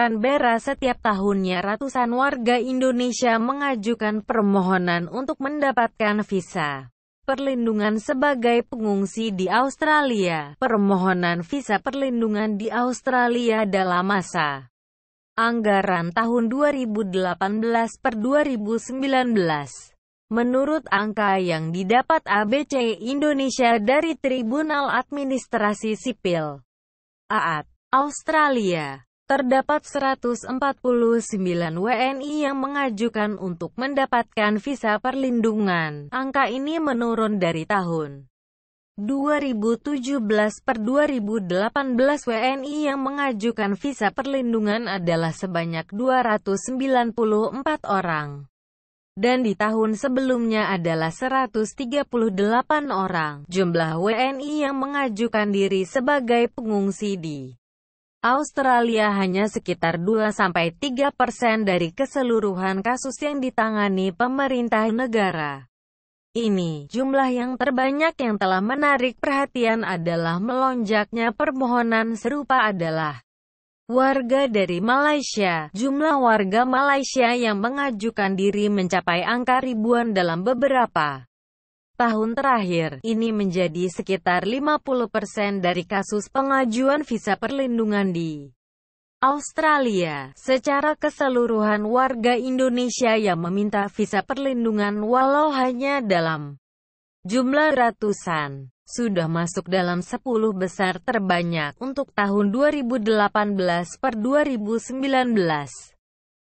Canberra setiap tahunnya ratusan warga Indonesia mengajukan permohonan untuk mendapatkan visa perlindungan sebagai pengungsi di Australia. Permohonan visa perlindungan di Australia dalam masa anggaran tahun 2018 per 2019. Menurut angka yang didapat ABC Indonesia dari Tribunal Administrasi Sipil AAT, Australia, Terdapat 149 WNI yang mengajukan untuk mendapatkan visa perlindungan. Angka ini menurun dari tahun 2017 per 2018 WNI yang mengajukan visa perlindungan adalah sebanyak 294 orang. Dan di tahun sebelumnya adalah 138 orang. Jumlah WNI yang mengajukan diri sebagai pengungsi di Australia hanya sekitar 2-3 persen dari keseluruhan kasus yang ditangani pemerintah negara. Ini jumlah yang terbanyak yang telah menarik perhatian adalah melonjaknya permohonan serupa adalah warga dari Malaysia. Jumlah warga Malaysia yang mengajukan diri mencapai angka ribuan dalam beberapa tahun terakhir. Ini menjadi sekitar 50% persen dari kasus pengajuan visa perlindungan di Australia. Secara keseluruhan warga Indonesia yang meminta visa perlindungan walau hanya dalam jumlah ratusan sudah masuk dalam 10 besar terbanyak untuk tahun 2018 per 2019.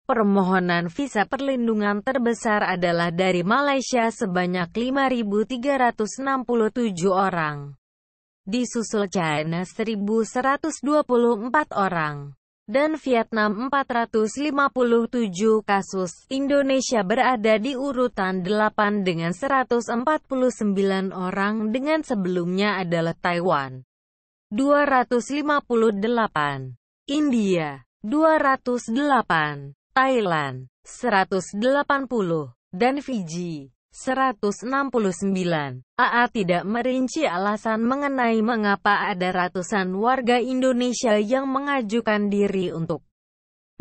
Permohonan visa perlindungan terbesar adalah dari Malaysia sebanyak 5.367 orang. Disusul China 1.124 orang. Dan Vietnam 457 kasus. Indonesia berada di urutan 8 dengan 149 orang dengan sebelumnya adalah Taiwan. 258. India. 208. Thailand 180 dan Fiji 169. AA tidak merinci alasan mengenai mengapa ada ratusan warga Indonesia yang mengajukan diri untuk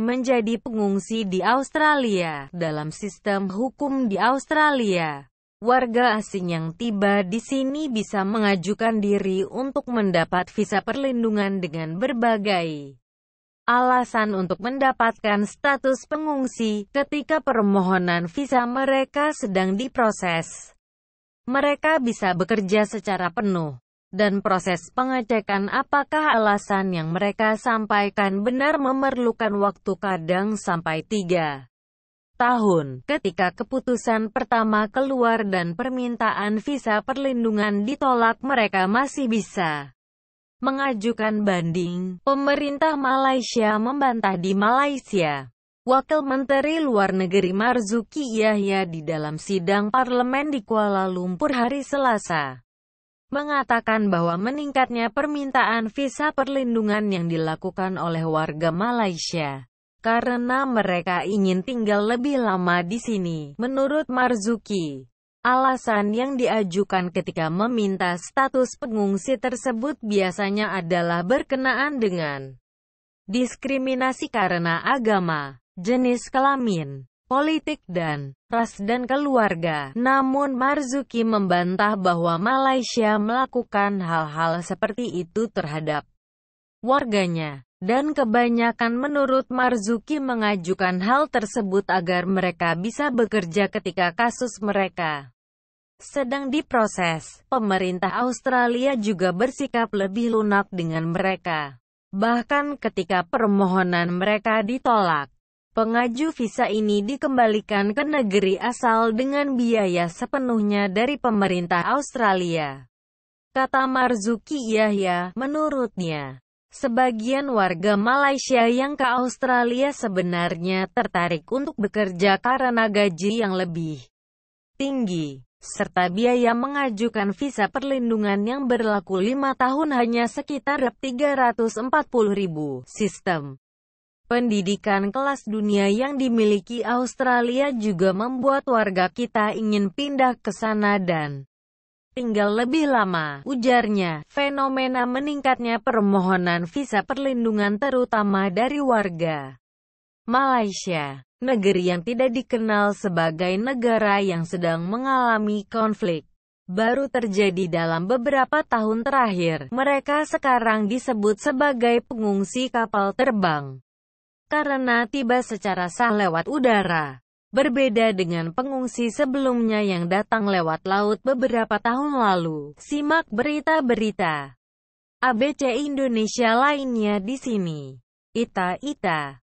menjadi pengungsi di Australia. Dalam sistem hukum di Australia, warga asing yang tiba di sini bisa mengajukan diri untuk mendapat visa perlindungan dengan berbagai alasan untuk mendapatkan status pengungsi ketika permohonan visa mereka sedang diproses. Mereka bisa bekerja secara penuh dan proses pengecekan apakah alasan yang mereka sampaikan benar memerlukan waktu kadang sampai tiga tahun. Ketika keputusan pertama keluar dan permintaan visa perlindungan ditolak mereka masih bisa mengajukan banding. Pemerintah Malaysia membantah di Malaysia. Wakil Menteri Luar Negeri Marzuki Yahya di dalam sidang parlemen di Kuala Lumpur hari Selasa mengatakan bahwa meningkatnya permintaan visa perlindungan yang dilakukan oleh warga Malaysia karena mereka ingin tinggal lebih lama di sini. Menurut Marzuki, Alasan yang diajukan ketika meminta status pengungsi tersebut biasanya adalah berkenaan dengan diskriminasi karena agama, jenis kelamin, politik dan ras dan keluarga. Namun Marzuki membantah bahwa Malaysia melakukan hal-hal seperti itu terhadap warganya dan kebanyakan menurut Marzuki mengajukan hal tersebut agar mereka bisa bekerja ketika kasus mereka sedang diproses. Pemerintah Australia juga bersikap lebih lunak dengan mereka. Bahkan ketika permohonan mereka ditolak, pengaju visa ini dikembalikan ke negeri asal dengan biaya sepenuhnya dari pemerintah Australia. Kata Marzuki Yahya, menurutnya, Sebagian warga Malaysia yang ke Australia sebenarnya tertarik untuk bekerja karena gaji yang lebih tinggi, serta biaya mengajukan visa perlindungan yang berlaku lima tahun hanya sekitar 340 ribu. Sistem pendidikan kelas dunia yang dimiliki Australia juga membuat warga kita ingin pindah ke sana dan tinggal lebih lama. Ujarnya, fenomena meningkatnya permohonan visa perlindungan terutama dari warga Malaysia, negeri yang tidak dikenal sebagai negara yang sedang mengalami konflik. Baru terjadi dalam beberapa tahun terakhir, mereka sekarang disebut sebagai pengungsi kapal terbang. Karena tiba secara sah lewat udara. Berbeda dengan pengungsi sebelumnya yang datang lewat laut beberapa tahun lalu, simak berita-berita ABC Indonesia lainnya di sini. Ita Ita